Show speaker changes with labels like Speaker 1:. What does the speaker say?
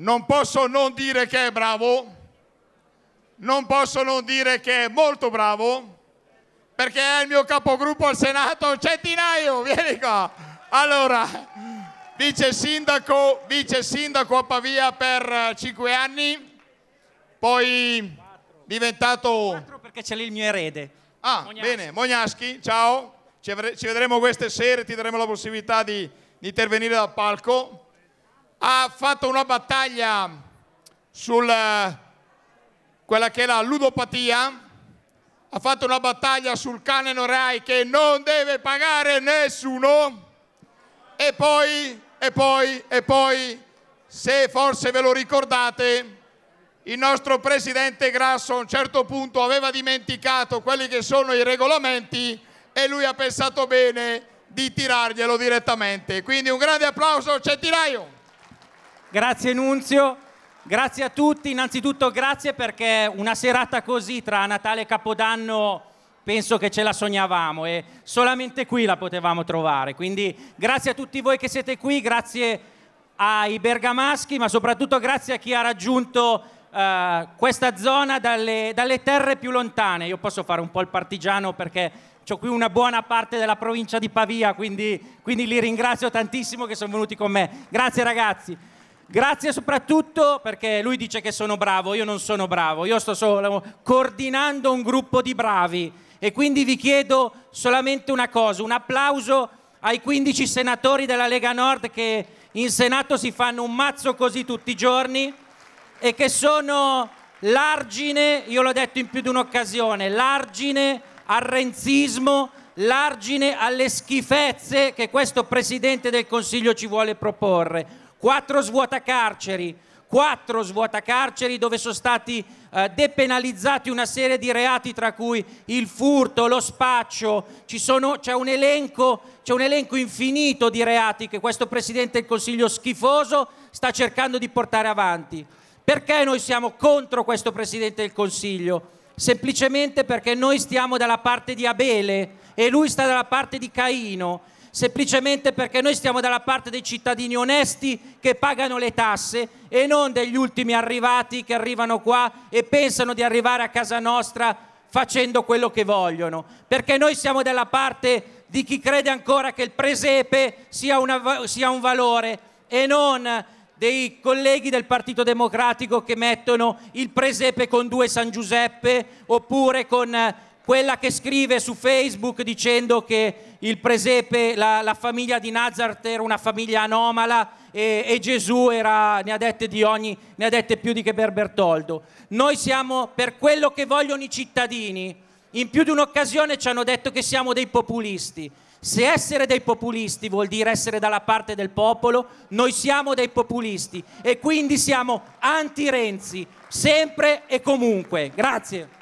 Speaker 1: non posso non dire che è bravo, non posso non dire che è molto bravo, perché è il mio capogruppo al Senato, Centinaio, vieni qua. Allora, vice sindaco, vice sindaco a Pavia per eh, cinque anni, poi diventato... 4 perché c'è lì il mio erede. Ah, Mognaschi. bene, Mognaschi, ciao, ci vedremo queste sere, ti daremo la possibilità di, di intervenire dal palco ha fatto una battaglia su eh, quella che è la ludopatia, ha fatto una battaglia sul canone RAI che non deve pagare nessuno e poi, e poi, e poi, se forse ve lo ricordate, il nostro presidente Grasso a un certo punto aveva dimenticato quelli che sono i regolamenti e lui ha pensato bene di tirarglielo direttamente. Quindi un grande applauso, c'è Grazie
Speaker 2: Nunzio, grazie a tutti, innanzitutto grazie perché una serata così tra Natale e Capodanno penso che ce la sognavamo e solamente qui la potevamo trovare, quindi grazie a tutti voi che siete qui, grazie ai bergamaschi, ma soprattutto grazie a chi ha raggiunto eh, questa zona dalle, dalle terre più lontane. Io posso fare un po' il partigiano perché ho qui una buona parte della provincia di Pavia, quindi, quindi, li ringrazio tantissimo che sono venuti con me. Grazie ragazzi. Grazie soprattutto perché lui dice che sono bravo, io non sono bravo, io sto solo coordinando un gruppo di bravi e quindi vi chiedo solamente una cosa, un applauso ai 15 senatori della Lega Nord che in Senato si fanno un mazzo così tutti i giorni e che sono l'argine, io l'ho detto in più di un'occasione, l'argine al renzismo, l'argine alle schifezze che questo Presidente del Consiglio ci vuole proporre quattro svuotacarceri, quattro svuotacarceri dove sono stati eh, depenalizzati una serie di reati tra cui il furto, lo spaccio, c'è un, un, elenco infinito di reati che questo Presidente del Consiglio schifoso sta cercando di portare avanti. Perché noi siamo contro questo Presidente del Consiglio? Semplicemente perché noi stiamo dalla parte di Abele e lui sta dalla parte di Caino semplicemente perché noi stiamo dalla parte dei cittadini onesti che pagano le tasse e non degli ultimi arrivati che arrivano qua e pensano di arrivare a casa nostra facendo quello che vogliono, perché noi siamo dalla parte di chi crede ancora che il presepe sia, una, sia un valore e non dei colleghi del Partito Democratico che mettono il presepe con due San Giuseppe oppure con quella che scrive su Facebook dicendo che il presepe, la, la famiglia di Nazareth era una famiglia anomala e, e Gesù era, ne, ha dette di ogni, ne ha dette più di che per Bertoldo. Noi siamo per quello che vogliono i cittadini. In più di un'occasione ci hanno detto che siamo dei populisti. Se essere dei populisti vuol dire essere dalla parte del popolo, noi siamo dei populisti e quindi siamo anti-Renzi, sempre e comunque. Grazie.